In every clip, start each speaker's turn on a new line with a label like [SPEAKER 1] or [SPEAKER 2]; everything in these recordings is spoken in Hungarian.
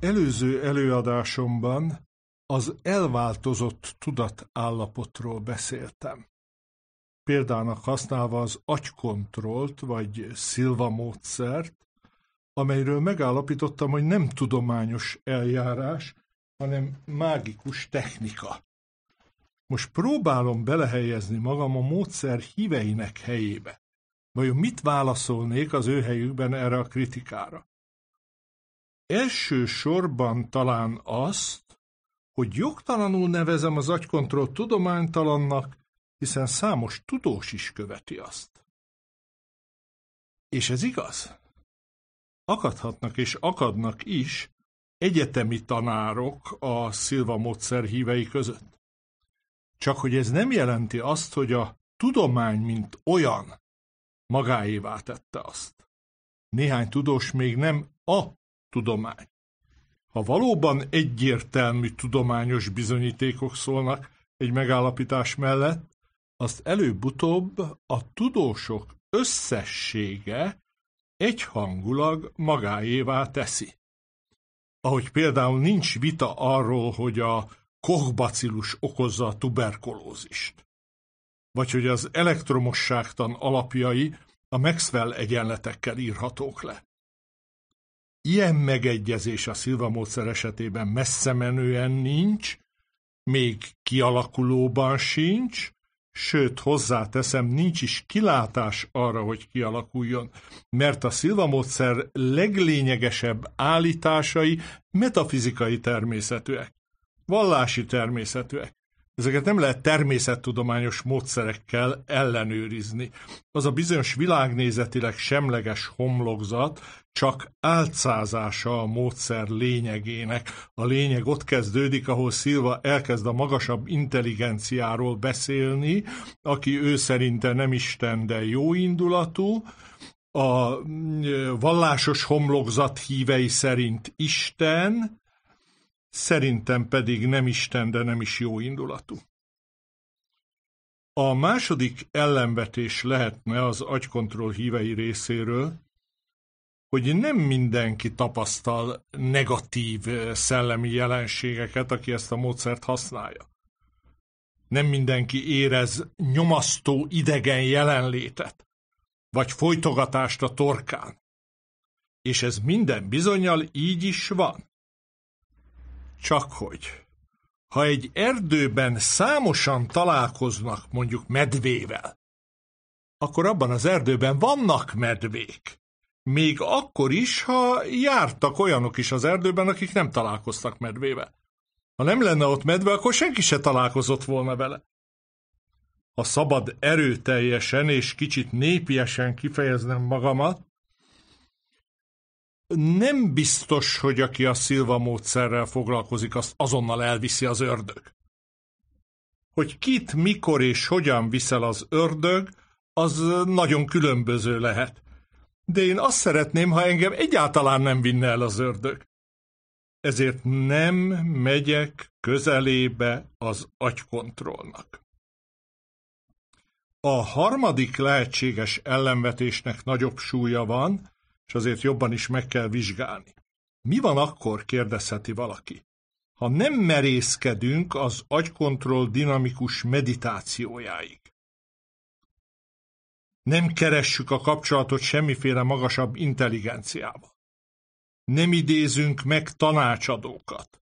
[SPEAKER 1] Előző előadásomban az elváltozott tudatállapotról beszéltem. Példának használva az agykontrollt vagy szilva módszert, amelyről megállapítottam, hogy nem tudományos eljárás, hanem mágikus technika. Most próbálom belehelyezni magam a módszer híveinek helyébe. Vajon mit válaszolnék az ő helyükben erre a kritikára? Elsősorban talán azt, hogy jogtalanul nevezem az agykontroll tudománytalannak, hiszen számos tudós is követi azt. És ez igaz? Akadhatnak és akadnak is egyetemi tanárok a szilva módszer hívei között. Csak hogy ez nem jelenti azt, hogy a tudomány, mint olyan, magáévá tette azt. Néhány tudós még nem a tudomány. Ha valóban egyértelmű tudományos bizonyítékok szólnak egy megállapítás mellett, azt előbb-utóbb a tudósok összessége egyhangulag magáévá teszi. Ahogy például nincs vita arról, hogy a kochbacillus okozza a tuberkulózist, vagy hogy az elektromosságtan alapjai a Maxwell egyenletekkel írhatók le. Ilyen megegyezés a szilva módszer esetében messze menően nincs, még kialakulóban sincs, sőt hozzáteszem, nincs is kilátás arra, hogy kialakuljon, mert a szilva módszer leglényegesebb állításai metafizikai természetűek, vallási természetűek. Ezeket nem lehet természettudományos módszerekkel ellenőrizni. Az a bizonyos világnézetileg semleges homlokzat csak álcázása a módszer lényegének. A lényeg ott kezdődik, ahol Szilva elkezd a magasabb intelligenciáról beszélni, aki ő szerinte nem Isten, de jó indulatú, a mm, vallásos homlokzat hívei szerint Isten, szerintem pedig nem Isten, de nem is jó indulatú. A második ellenvetés lehetne az agykontroll hívei részéről, hogy nem mindenki tapasztal negatív eh, szellemi jelenségeket, aki ezt a módszert használja. Nem mindenki érez nyomasztó idegen jelenlétet, vagy folytogatást a torkán. És ez minden bizonyal így is van. Csak hogy, ha egy erdőben számosan találkoznak mondjuk medvével, akkor abban az erdőben vannak medvék. Még akkor is, ha jártak olyanok is az erdőben, akik nem találkoztak medvével. Ha nem lenne ott medve, akkor senki se találkozott volna vele. Ha szabad erőteljesen és kicsit népiesen kifejeznem magamat, nem biztos, hogy aki a szilva módszerrel foglalkozik, azt azonnal elviszi az ördög. Hogy kit, mikor és hogyan viszel az ördög, az nagyon különböző lehet. De én azt szeretném, ha engem egyáltalán nem vinne el az ördög. Ezért nem megyek közelébe az agykontrollnak. A harmadik lehetséges ellenvetésnek nagyobb súlya van, és azért jobban is meg kell vizsgálni. Mi van akkor, kérdezheti valaki, ha nem merészkedünk az agykontroll dinamikus meditációjáig? Nem keressük a kapcsolatot semmiféle magasabb intelligenciával. Nem idézünk meg tanácsadókat.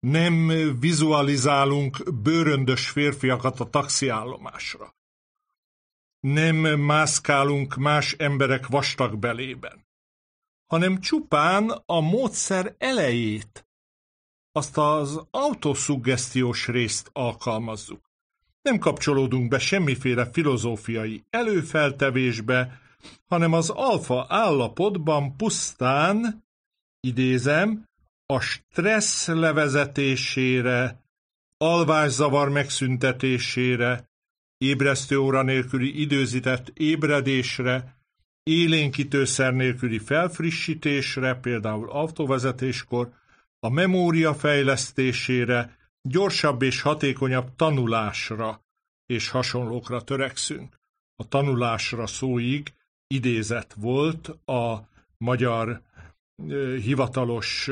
[SPEAKER 1] Nem vizualizálunk bőröndös férfiakat a taxiállomásra nem mászkálunk más emberek vastag belében, hanem csupán a módszer elejét, azt az autoszuggesztiós részt alkalmazzuk. Nem kapcsolódunk be semmiféle filozófiai előfeltevésbe, hanem az alfa állapotban pusztán, idézem, a stressz levezetésére, alvászavar megszüntetésére, ébresztő óra nélküli időzített ébredésre, élénkítőszer nélküli felfrissítésre, például autóvezetéskor a memória fejlesztésére, gyorsabb és hatékonyabb tanulásra és hasonlókra törekszünk. A tanulásra szóig idézet volt a magyar hivatalos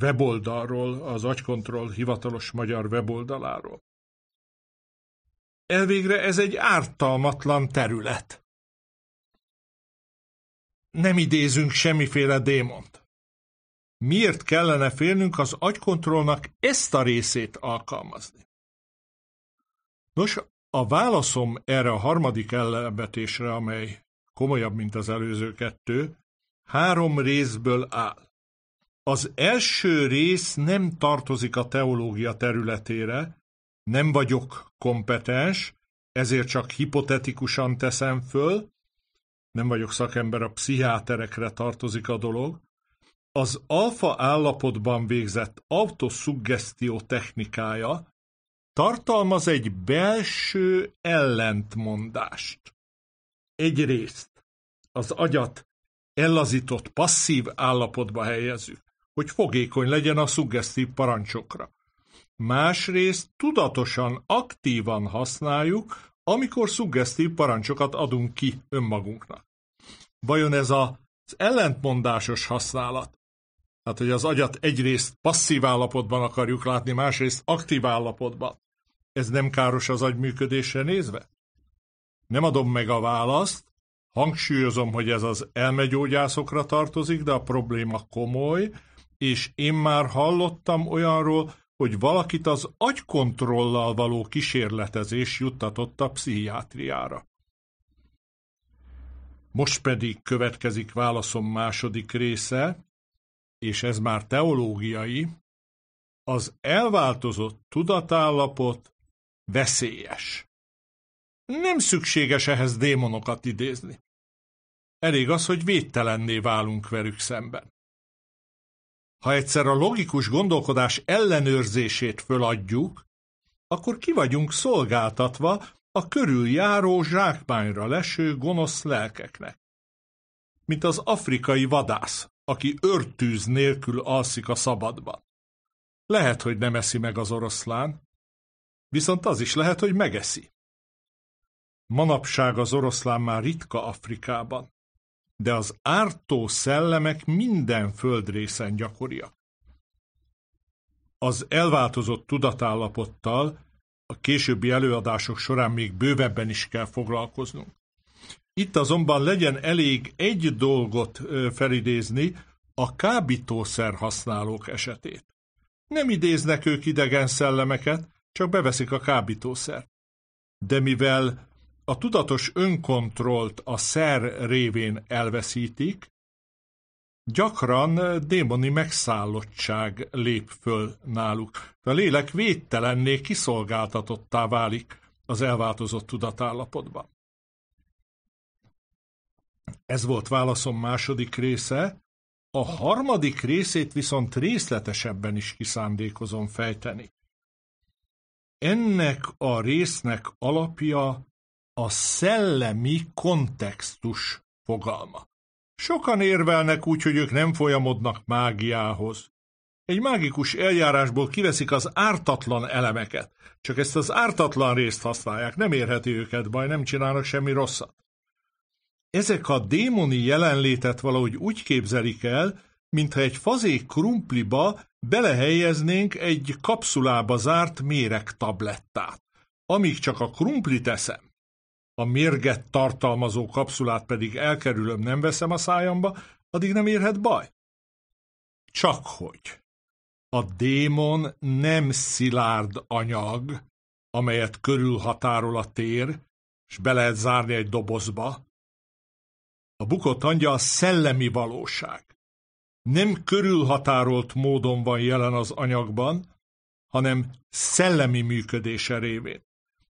[SPEAKER 1] weboldalról, az agykontroll hivatalos magyar weboldaláról. Elvégre ez egy ártalmatlan terület. Nem idézünk semmiféle démont. Miért kellene félnünk az agykontrollnak ezt a részét alkalmazni? Nos, a válaszom erre a harmadik ellenbetésre, amely komolyabb, mint az előző kettő, három részből áll. Az első rész nem tartozik a teológia területére, nem vagyok kompetens, ezért csak hipotetikusan teszem föl, nem vagyok szakember, a pszichiáterekre tartozik a dolog, az alfa állapotban végzett autoszuggesztió technikája tartalmaz egy belső ellentmondást. Egyrészt az agyat ellazított passzív állapotba helyezzük, hogy fogékony legyen a szuggesztív parancsokra másrészt tudatosan, aktívan használjuk, amikor szuggesztív parancsokat adunk ki önmagunknak. Vajon ez az ellentmondásos használat, tehát hogy az agyat egyrészt passzív állapotban akarjuk látni, másrészt aktív állapotban, ez nem káros az agy működésre nézve? Nem adom meg a választ, hangsúlyozom, hogy ez az elmegyógyászokra tartozik, de a probléma komoly, és én már hallottam olyanról, hogy valakit az agykontrollal való kísérletezés juttatott a pszichiátriára. Most pedig következik válaszom második része, és ez már teológiai, az elváltozott tudatállapot veszélyes. Nem szükséges ehhez démonokat idézni. Elég az, hogy védtelenné válunk velük szemben. Ha egyszer a logikus gondolkodás ellenőrzését föladjuk, akkor ki vagyunk szolgáltatva a körüljáró zsákmányra leső gonosz lelkeknek. Mint az afrikai vadász, aki örtűz nélkül alszik a szabadban. Lehet, hogy nem eszi meg az oroszlán, viszont az is lehet, hogy megeszi. Manapság az oroszlán már ritka Afrikában de az ártó szellemek minden földrészen gyakoriak. Az elváltozott tudatállapottal a későbbi előadások során még bővebben is kell foglalkoznunk. Itt azonban legyen elég egy dolgot felidézni, a kábítószer használók esetét. Nem idéznek ők idegen szellemeket, csak beveszik a kábítószert. De mivel a tudatos önkontrollt a szer révén elveszítik, gyakran démoni megszállottság lép föl náluk. A lélek védtelenné kiszolgáltatottá válik az elváltozott tudatállapotban. Ez volt válaszom második része, a harmadik részét viszont részletesebben is kiszándékozom fejteni. Ennek a résznek alapja a szellemi kontextus fogalma. Sokan érvelnek úgy, hogy ők nem folyamodnak mágiához. Egy mágikus eljárásból kiveszik az ártatlan elemeket, csak ezt az ártatlan részt használják, nem érheti őket baj, nem csinálnak semmi rosszat. Ezek a démoni jelenlétet valahogy úgy képzelik el, mintha egy fazék krumpliba belehelyeznénk egy kapszulába zárt méregtablettát. Amíg csak a krumplit eszem, a mérget tartalmazó kapszulát pedig elkerülöm, nem veszem a szájamba, addig nem érhet baj. Csak hogy a démon nem szilárd anyag, amelyet körülhatárol a tér, és be lehet zárni egy dobozba. A bukott angyal szellemi valóság. Nem körülhatárolt módon van jelen az anyagban, hanem szellemi működése révén.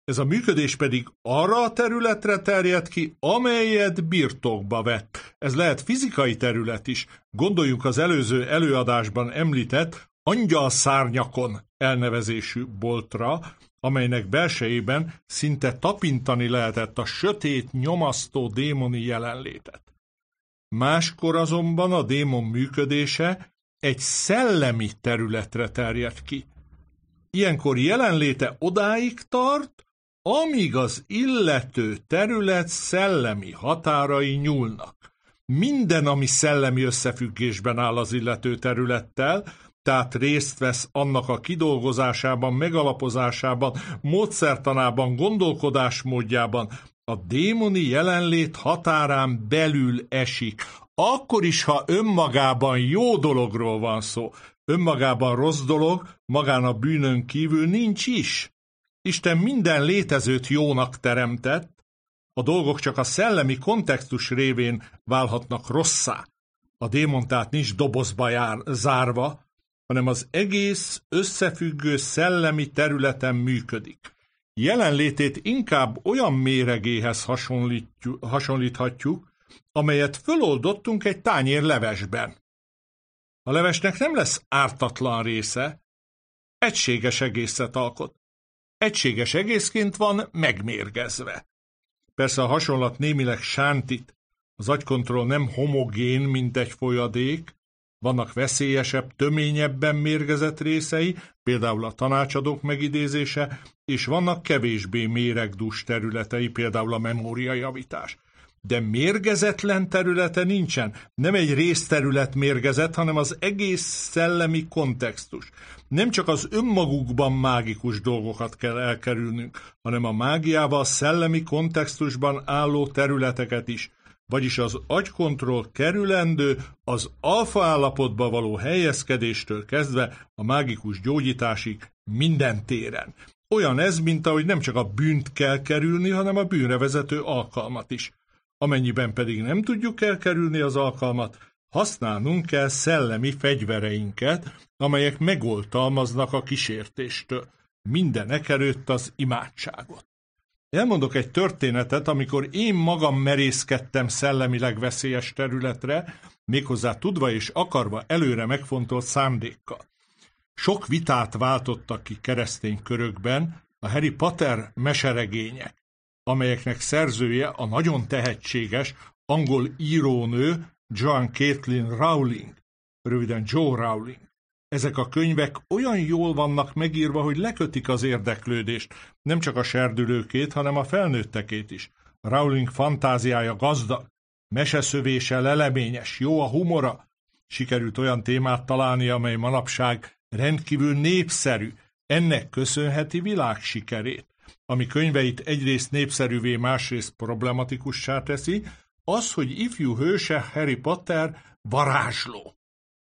[SPEAKER 1] Ez a működés pedig arra a területre terjed ki, amelyet birtokba vett. Ez lehet fizikai terület is. Gondoljunk az előző előadásban említett angyal szárnyakon elnevezésű boltra, amelynek belsejében szinte tapintani lehetett a sötét, nyomasztó démoni jelenlétet. Máskor azonban a démon működése egy szellemi területre terjed ki. Ilyenkor jelenléte odáig tart, amíg az illető terület szellemi határai nyúlnak. Minden, ami szellemi összefüggésben áll az illető területtel, tehát részt vesz annak a kidolgozásában, megalapozásában, módszertanában, gondolkodásmódjában, a démoni jelenlét határán belül esik. Akkor is, ha önmagában jó dologról van szó, önmagában rossz dolog, magán a bűnön kívül nincs is. Isten minden létezőt jónak teremtett, a dolgok csak a szellemi kontextus révén válhatnak rosszá. A démon tehát nincs dobozba jár, zárva, hanem az egész összefüggő szellemi területen működik. Jelenlétét inkább olyan méregéhez hasonlíthatjuk, amelyet föloldottunk egy tányér levesben. A levesnek nem lesz ártatlan része, egységes egészet alkot. Egységes egészként van megmérgezve. Persze a hasonlat némileg sántit, az agykontroll nem homogén, mint egy folyadék, vannak veszélyesebb, töményebben mérgezett részei, például a tanácsadók megidézése, és vannak kevésbé méregdús területei, például a memóriajavítás de mérgezetlen területe nincsen. Nem egy részterület mérgezett, hanem az egész szellemi kontextus. Nem csak az önmagukban mágikus dolgokat kell elkerülnünk, hanem a mágiával szellemi kontextusban álló területeket is. Vagyis az agykontroll kerülendő az alfa állapotba való helyezkedéstől kezdve a mágikus gyógyításig minden téren. Olyan ez, mint ahogy nem csak a bűnt kell kerülni, hanem a bűnre vezető alkalmat is. Amennyiben pedig nem tudjuk elkerülni az alkalmat, használnunk kell szellemi fegyvereinket, amelyek megoltalmaznak a kísértéstől, mindenek előtt az imádságot. Elmondok egy történetet, amikor én magam merészkedtem szellemileg veszélyes területre, méghozzá tudva és akarva előre megfontolt szándékkal. Sok vitát váltottak ki keresztény körökben a Harry Potter meseregények, amelyeknek szerzője a nagyon tehetséges angol írónő John Caitlin Rowling, röviden Joe Rowling. Ezek a könyvek olyan jól vannak megírva, hogy lekötik az érdeklődést, nem csak a serdülőkét, hanem a felnőttekét is. Rowling fantáziája gazdag, meseszövése leleményes, jó a humora. Sikerült olyan témát találni, amely manapság rendkívül népszerű. Ennek köszönheti világ sikerét ami könyveit egyrészt népszerűvé, másrészt problematikussá teszi, az, hogy ifjú hőse Harry Potter varázsló.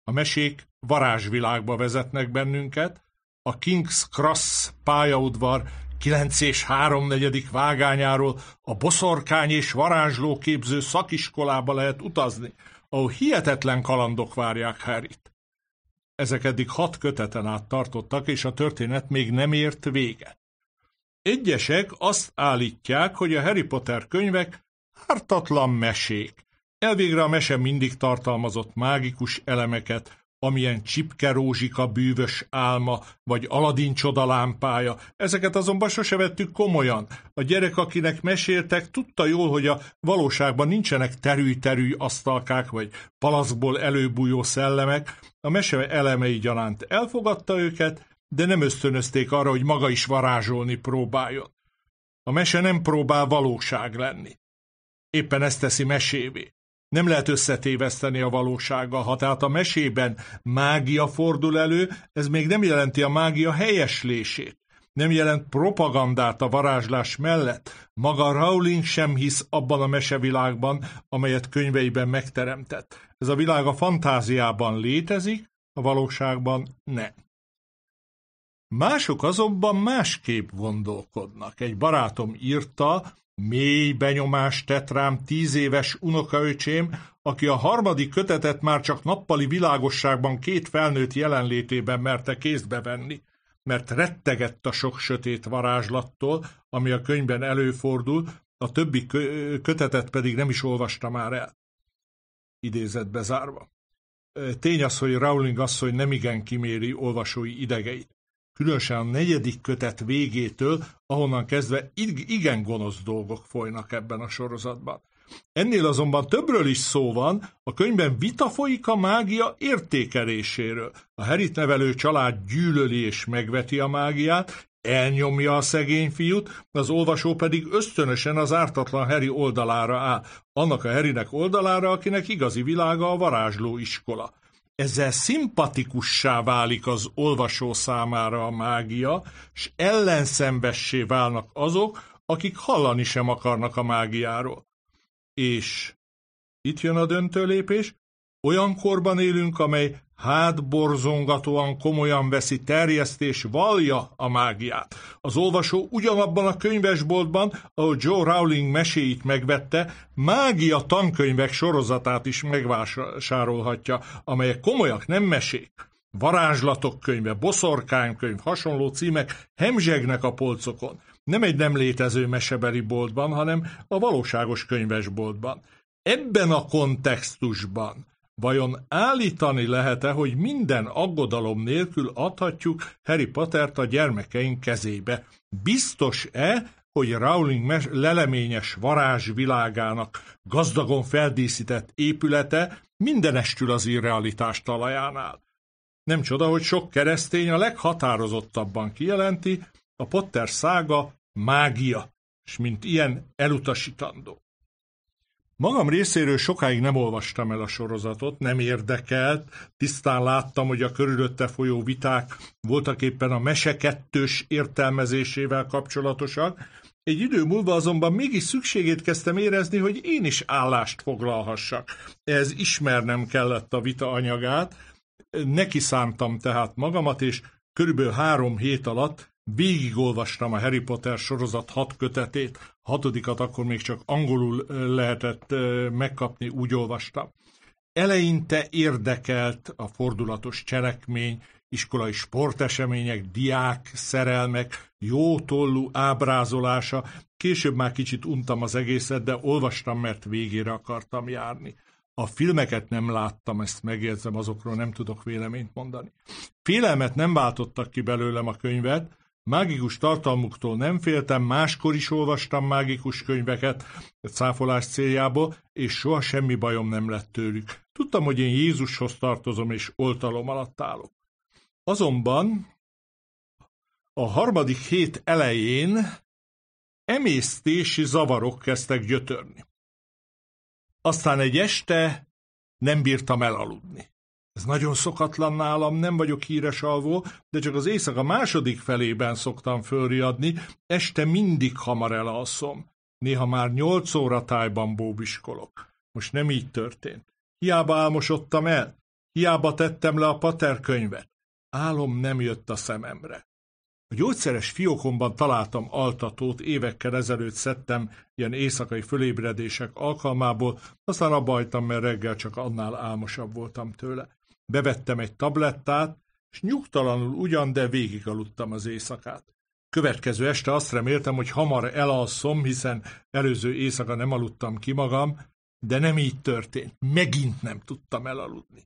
[SPEAKER 1] A mesék varázsvilágba vezetnek bennünket, a King's Cross pályaudvar 9 és 3 negyedik vágányáról a boszorkány és varázsló képző szakiskolába lehet utazni, ahol hihetetlen kalandok várják Harryt. Ezek eddig hat köteten át tartottak, és a történet még nem ért véget. Egyesek azt állítják, hogy a Harry Potter könyvek ártatlan mesék. Elvégre a mese mindig tartalmazott mágikus elemeket, amilyen csipke rózsika bűvös álma, vagy Aladin csodalámpája. Ezeket azonban sose vettük komolyan. A gyerek, akinek meséltek, tudta jól, hogy a valóságban nincsenek terű-terű asztalkák, vagy palaszból előbújó szellemek. A mese elemei gyanánt elfogadta őket, de nem ösztönözték arra, hogy maga is varázsolni próbáljon. A mese nem próbál valóság lenni. Éppen ezt teszi mesévé. Nem lehet összetéveszteni a valósággal, ha tehát a mesében mágia fordul elő, ez még nem jelenti a mágia helyeslését. Nem jelent propagandát a varázslás mellett. Maga Rowling sem hisz abban a mesevilágban, amelyet könyveiben megteremtett. Ez a világ a fantáziában létezik, a valóságban nem. Mások azonban másképp gondolkodnak. Egy barátom írta, mély benyomást tett rám tíz éves unokaöcsém, aki a harmadik kötetet már csak nappali világosságban két felnőtt jelenlétében merte kézbe venni, mert rettegett a sok sötét varázslattól, ami a könyvben előfordul, a többi kö kötetet pedig nem is olvasta már el. Idézett bezárva. Tény az, hogy Rowling asszony nemigen kiméri olvasói idegeit különösen a negyedik kötet végétől, ahonnan kezdve igen gonosz dolgok folynak ebben a sorozatban. Ennél azonban többről is szó van, a könyvben vita folyik a mágia értékeléséről. A Herit nevelő család gyűlöli és megveti a mágiát, elnyomja a szegény fiút, az olvasó pedig ösztönösen az ártatlan heri oldalára áll, annak a herinek oldalára, akinek igazi világa a varázsló iskola ezzel szimpatikussá válik az olvasó számára a mágia, és ellenszenvessé válnak azok, akik hallani sem akarnak a mágiáról. És itt jön a döntő lépés, olyan korban élünk, amely hát borzongatóan komolyan veszi terjesztés valja a mágiát. Az olvasó ugyanabban a könyvesboltban, ahol Joe Rowling meséit megvette, mágia tankönyvek sorozatát is megvásárolhatja, amelyek komolyak, nem mesék. Varázslatok könyve, boszorkánykönyv, hasonló címek hemzsegnek a polcokon. Nem egy nem létező mesebeli boltban, hanem a valóságos könyvesboltban. Ebben a kontextusban Vajon állítani lehet-e, hogy minden aggodalom nélkül adhatjuk Harry Pottert a gyermekeink kezébe? Biztos-e, hogy Rowling leleményes varázsvilágának gazdagon feldíszített épülete mindenestül az irrealitás talajánál? Nem csoda, hogy sok keresztény a leghatározottabban kijelenti, a Potter szága mágia, és mint ilyen elutasítandó. Magam részéről sokáig nem olvastam el a sorozatot, nem érdekelt, tisztán láttam, hogy a körülötte folyó viták voltak éppen a mese kettős értelmezésével kapcsolatosak, egy idő múlva azonban mégis szükségét kezdtem érezni, hogy én is állást foglalhassak. Ez ismernem kellett a vita anyagát, neki szántam tehát magamat, és körülbelül három hét alatt Végigolvastam a Harry Potter sorozat hat kötetét, hatodikat akkor még csak angolul lehetett megkapni, úgy olvastam. Eleinte érdekelt a fordulatos cselekmény, iskolai sportesemények, diák, szerelmek, jó tollú ábrázolása. Később már kicsit untam az egészet, de olvastam, mert végére akartam járni. A filmeket nem láttam, ezt megjegyzem, azokról nem tudok véleményt mondani. Félelmet nem váltottak ki belőlem a könyvet, Mágikus tartalmuktól nem féltem, máskor is olvastam mágikus könyveket cáfolás céljából, és soha semmi bajom nem lett tőlük. Tudtam, hogy én Jézushoz tartozom, és oltalom alatt állok. Azonban a harmadik hét elején emésztési zavarok kezdtek gyötörni. Aztán egy este nem bírtam elaludni. Ez nagyon szokatlan nálam, nem vagyok híres alvó, de csak az éjszaka második felében szoktam fölriadni, este mindig hamar elalszom. Néha már nyolc óra tájban bóbiskolok. Most nem így történt. Hiába álmosodtam el, hiába tettem le a paterkönyvet. Álom nem jött a szememre. A gyógyszeres fiókomban találtam altatót, évekkel ezelőtt szedtem ilyen éjszakai fölébredések alkalmából, aztán abba hagytam, mert reggel csak annál álmosabb voltam tőle. Bevettem egy tablettát, és nyugtalanul ugyan, de végigaludtam az éjszakát. Következő este azt reméltem, hogy hamar elalszom, hiszen előző éjszaka nem aludtam ki magam, de nem így történt. Megint nem tudtam elaludni.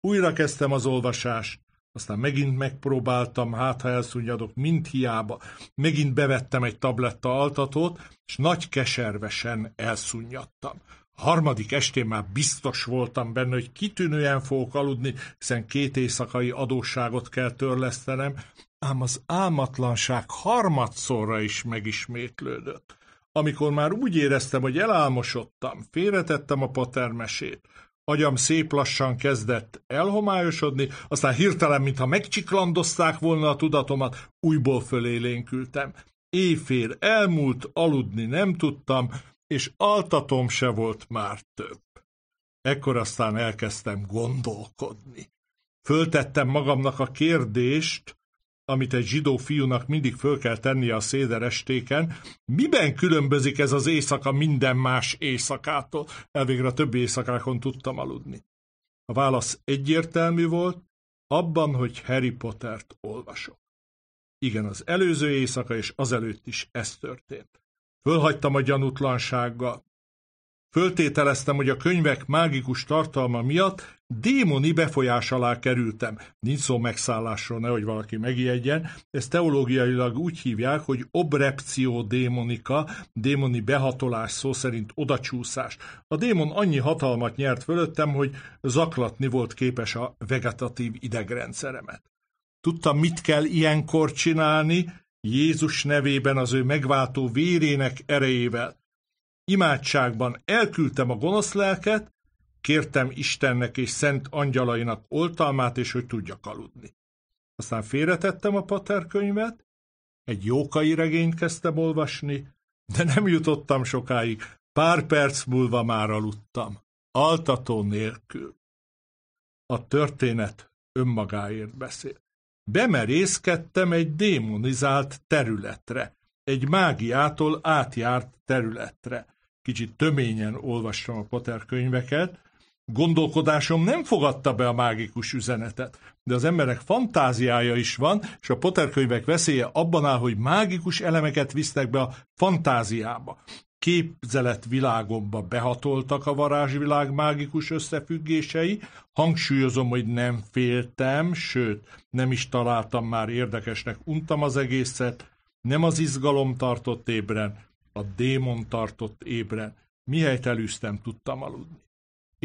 [SPEAKER 1] Újra kezdtem az olvasást, aztán megint megpróbáltam, hát ha elszúnyadok, mind hiába. Megint bevettem egy tabletta altatót, és nagy keservesen elszúnyadtam. Harmadik estén már biztos voltam benne, hogy kitűnően fogok aludni, hiszen két éjszakai adósságot kell törlesztenem, ám az álmatlanság harmadszorra is megismétlődött. Amikor már úgy éreztem, hogy elálmosodtam, félretettem a patermesét, agyam szép lassan kezdett elhomályosodni, aztán hirtelen, mintha megcsiklandozták volna a tudatomat, újból fölélénkültem. Éjfél elmúlt, aludni nem tudtam, és altatom se volt már több. Ekkor aztán elkezdtem gondolkodni. Föltettem magamnak a kérdést, amit egy zsidó fiúnak mindig föl kell tennie a széderestéken, miben különbözik ez az éjszaka minden más éjszakától? Elvégre a többi éjszakákon tudtam aludni. A válasz egyértelmű volt, abban, hogy Harry Pottert olvasok. Igen, az előző éjszaka és azelőtt is ez történt. Fölhagytam a gyanútlansággal. Föltételeztem, hogy a könyvek mágikus tartalma miatt démoni befolyás alá kerültem. Nincs szó megszállásról, nehogy valaki megijedjen. Ezt teológiailag úgy hívják, hogy obrepció démonika, démoni behatolás, szó szerint odacsúszás. A démon annyi hatalmat nyert fölöttem, hogy zaklatni volt képes a vegetatív idegrendszeremet. Tudtam, mit kell ilyenkor csinálni, Jézus nevében az ő megváltó vérének erejével. Imádságban elküldtem a gonosz lelket, kértem Istennek és szent angyalainak oltalmát, és hogy tudjak aludni. Aztán félretettem a paterkönyvet, egy jókai regényt kezdtem olvasni, de nem jutottam sokáig, pár perc múlva már aludtam, altató nélkül. A történet önmagáért beszél. Bemerészkedtem egy démonizált területre, egy mágiától átjárt területre. Kicsit töményen olvastam a Potter könyveket, Gondolkodásom nem fogadta be a mágikus üzenetet, de az emberek fantáziája is van, és a Potter könyvek veszélye abban áll, hogy mágikus elemeket visznek be a fantáziába képzeletvilágomba behatoltak a varázsvilág mágikus összefüggései. Hangsúlyozom, hogy nem féltem, sőt, nem is találtam már érdekesnek, untam az egészet, nem az izgalom tartott ébren, a démon tartott ébren. Mihelyt elűztem, tudtam aludni.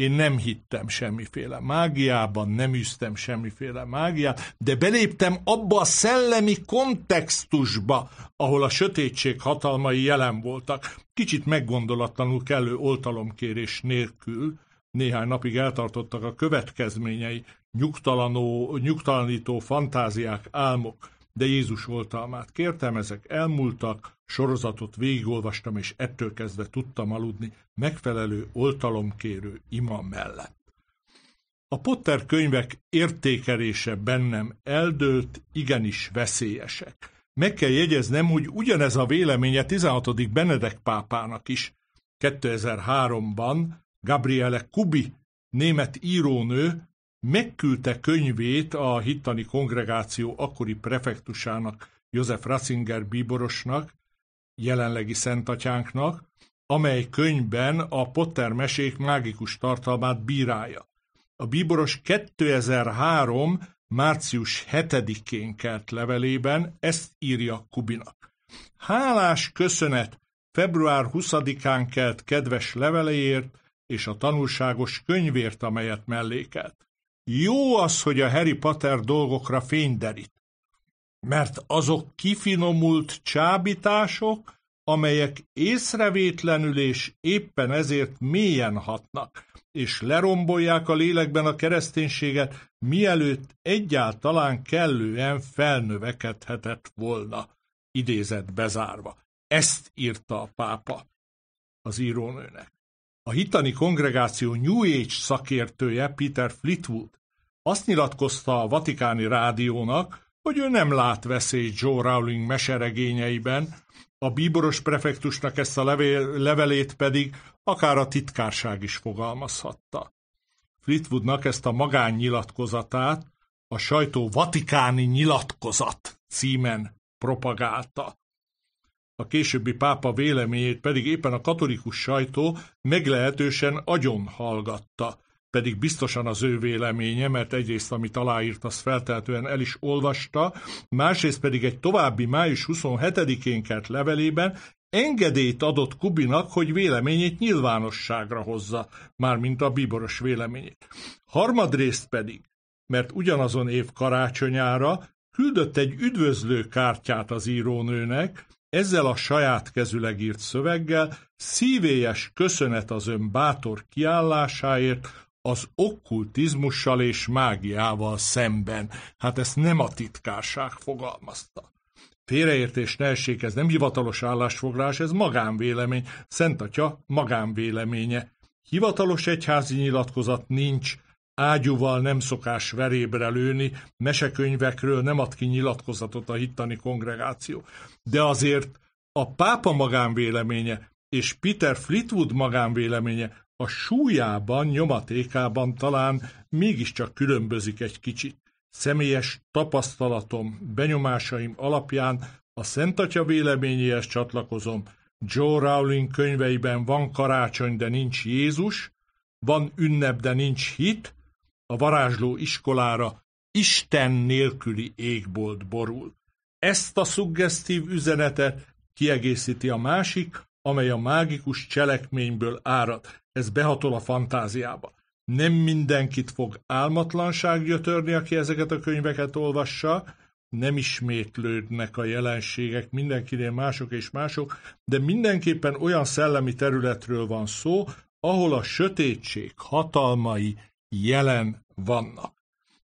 [SPEAKER 1] Én nem hittem semmiféle mágiában, nem üztem semmiféle mágiát, de beléptem abba a szellemi kontextusba, ahol a sötétség hatalmai jelen voltak. Kicsit meggondolatlanul kellő oltalomkérés nélkül, néhány napig eltartottak a következményei, nyugtalanó, nyugtalanító fantáziák, álmok de Jézus voltalmát kértem, ezek elmúltak, sorozatot végigolvastam, és ettől kezdve tudtam aludni megfelelő oltalomkérő ima mellett. A Potter könyvek értékelése bennem eldőlt, igenis veszélyesek. Meg kell jegyeznem, hogy ugyanez a véleménye 16. Benedek pápának is. 2003-ban Gabriele Kubi, német írónő, megküldte könyvét a hittani kongregáció akkori prefektusának, József Ratzinger bíborosnak, jelenlegi szentatyánknak, amely könyvben a Potter mesék mágikus tartalmát bírálja. A bíboros 2003. március 7-én kelt levelében ezt írja Kubinak. Hálás köszönet február 20-án kelt kedves leveleért és a tanulságos könyvért, amelyet mellékelt. Jó az, hogy a Harry Potter dolgokra fényderít, mert azok kifinomult csábítások, amelyek észrevétlenül és éppen ezért mélyen hatnak, és lerombolják a lélekben a kereszténységet, mielőtt egyáltalán kellően felnövekedhetett volna, idézett bezárva. Ezt írta a pápa az írónőnek. A hitani kongregáció New Age szakértője Peter Flitwood azt nyilatkozta a vatikáni rádiónak, hogy ő nem lát veszélyt Joe Rowling meseregényeiben, a bíboros prefektusnak ezt a levél, levelét pedig akár a titkárság is fogalmazhatta. Fleetwoodnak ezt a magánnyilatkozatát a sajtó Vatikáni nyilatkozat címen propagálta. A későbbi pápa véleményét pedig éppen a katolikus sajtó meglehetősen agyon hallgatta, pedig biztosan az ő véleménye, mert egyrészt, amit aláírt, azt feltehetően el is olvasta, másrészt pedig egy további május 27-én kelt levelében engedélyt adott Kubinak, hogy véleményét nyilvánosságra hozza, mármint a bíboros véleményét. Harmadrészt pedig, mert ugyanazon év karácsonyára küldött egy üdvözlő kártyát az írónőnek, ezzel a saját kezüleg írt szöveggel szívélyes köszönet az ön bátor kiállásáért, az okkultizmussal és mágiával szemben. Hát ezt nem a titkárság fogalmazta. Félreértés ne essék, ez nem hivatalos állásfoglás, ez magánvélemény. Szent Atya magánvéleménye. Hivatalos egyházi nyilatkozat nincs, ágyúval nem szokás verébre lőni, mesekönyvekről nem ad ki nyilatkozatot a hittani kongregáció. De azért a pápa magánvéleménye és Peter Fleetwood magánvéleménye a súlyában, nyomatékában talán mégiscsak különbözik egy kicsit. Személyes tapasztalatom, benyomásaim alapján a Szent Atya véleményéhez csatlakozom. Joe Rowling könyveiben van karácsony, de nincs Jézus, van ünnep, de nincs hit, a varázsló iskolára Isten nélküli égbolt borul. Ezt a szuggesztív üzenetet kiegészíti a másik, amely a mágikus cselekményből árad. Ez behatol a fantáziába. Nem mindenkit fog álmatlanság gyötörni, aki ezeket a könyveket olvassa, nem ismétlődnek a jelenségek, mindenkinél mások és mások, de mindenképpen olyan szellemi területről van szó, ahol a sötétség hatalmai jelen vannak.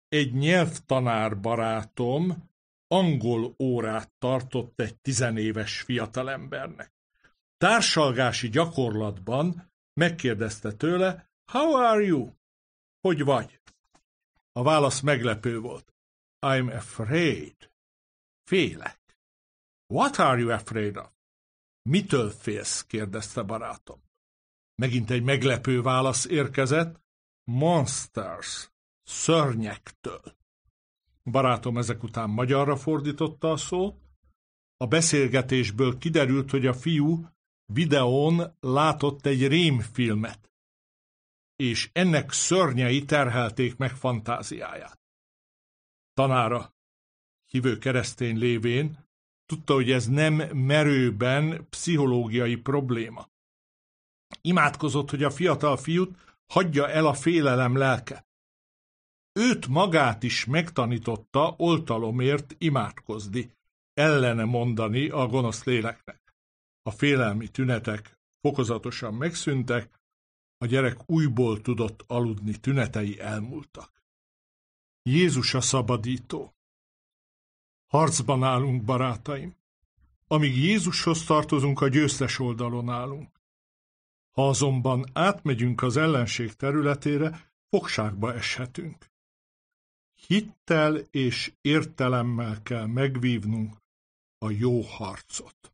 [SPEAKER 1] Egy nyelvtanár barátom angol órát tartott egy tizenéves fiatalembernek. Társalgási gyakorlatban Megkérdezte tőle, How are you? Hogy vagy? A válasz meglepő volt. I'm afraid. Félek. What are you afraid of? Mitől félsz? kérdezte barátom. Megint egy meglepő válasz érkezett. Monsters. Szörnyektől. Barátom ezek után magyarra fordította a szót. A beszélgetésből kiderült, hogy a fiú videón látott egy rémfilmet, és ennek szörnyei terhelték meg fantáziáját. Tanára, hívő keresztény lévén, tudta, hogy ez nem merőben pszichológiai probléma. Imádkozott, hogy a fiatal fiút hagyja el a félelem lelke. Őt magát is megtanította oltalomért imádkozni, ellene mondani a gonosz léleknek. A félelmi tünetek fokozatosan megszűntek, a gyerek újból tudott aludni, tünetei elmúltak. Jézus a szabadító. Harcban állunk, barátaim. Amíg Jézushoz tartozunk, a győztes oldalon állunk. Ha azonban átmegyünk az ellenség területére, fogságba eshetünk. Hittel és értelemmel kell megvívnunk a jó harcot.